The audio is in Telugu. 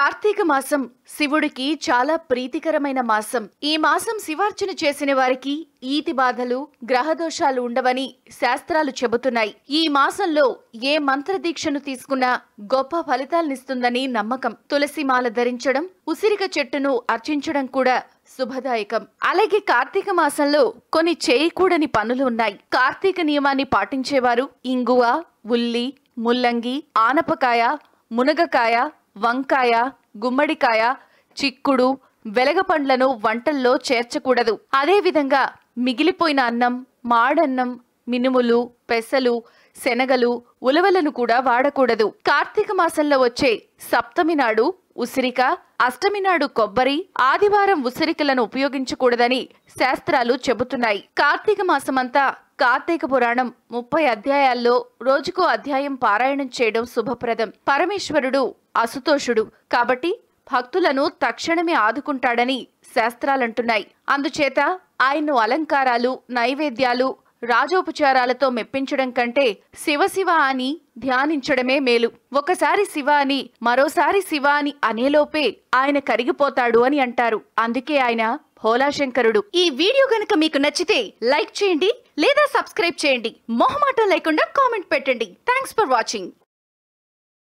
కార్తీక మాసం శివుడికి చాలా ప్రీతికరమైన మాసం ఈ మాసం శివార్చన చేసిన వారికి ఈతి బాధలు గ్రహదోషాలు ఉండవని శాస్త్రాలు చెబుతున్నాయి ఈ మాసంలో ఏ మంత్రదీక్షను తీసుకున్నా గొప్ప ఫలితాలనిస్తుందని నమ్మకం తులసి మాల ధరించడం ఉసిరిక చెట్టును అర్చించడం కూడా శుభదాయకం అలాగే కార్తీక మాసంలో కొన్ని చేయకూడని పనులు ఉన్నాయి కార్తీక నియమాన్ని పాటించేవారు ఇంగువ ఉల్లి ముల్లంగి ఆనపకాయ మునగకాయ వంకాయ గుమ్మడికాయ చిక్కుడు వెలగపండ్లను వంటల్లో చేర్చకూడదు అదేవిధంగా మిగిలిపోయిన అన్నం మాడన్నం మినుములు పెసలు శనగలు ఉలవలను కూడా వాడకూడదు కార్తీక మాసంలో వచ్చే సప్తమి నాడు ఉసిరిక అష్టమి నాడు కొబ్బరి ఆదివారం ఉసిరికలను ఉపయోగించకూడదని శాస్త్రాలు చెబుతున్నాయి కార్తీక మాసమంతా కార్తీక పురాణం ముప్పై అధ్యాయాల్లో రోజుకో అధ్యాయం పారాయణం చేయడం శుభప్రదం పరమేశ్వరుడు అసుతోషుడు కాబట్టి భక్తులను తక్షణమే ఆదుకుంటాడని శాస్త్రాలంటున్నాయి అందుచేత ఆయన్ను అలంకారాలు నైవేద్యాలు రాజోపచారాలతో మెప్పించడం కంటే శివ శివ అని ధ్యానించడమే మేలు ఒకసారి శివ అని మరోసారి శివ అని అనేలోపే ఆయన కరిగిపోతాడు అని అంటారు అందుకే ఆయన హోలాశంకరుడు ఈ వీడియో గనక మీకు నచ్చితే లైక్ చేయండి లేదా సబ్స్క్రైబ్ చేయండి మొహమాటం లేకుండా కామెంట్ పెట్టండి థ్యాంక్స్ ఫర్ వాచింగ్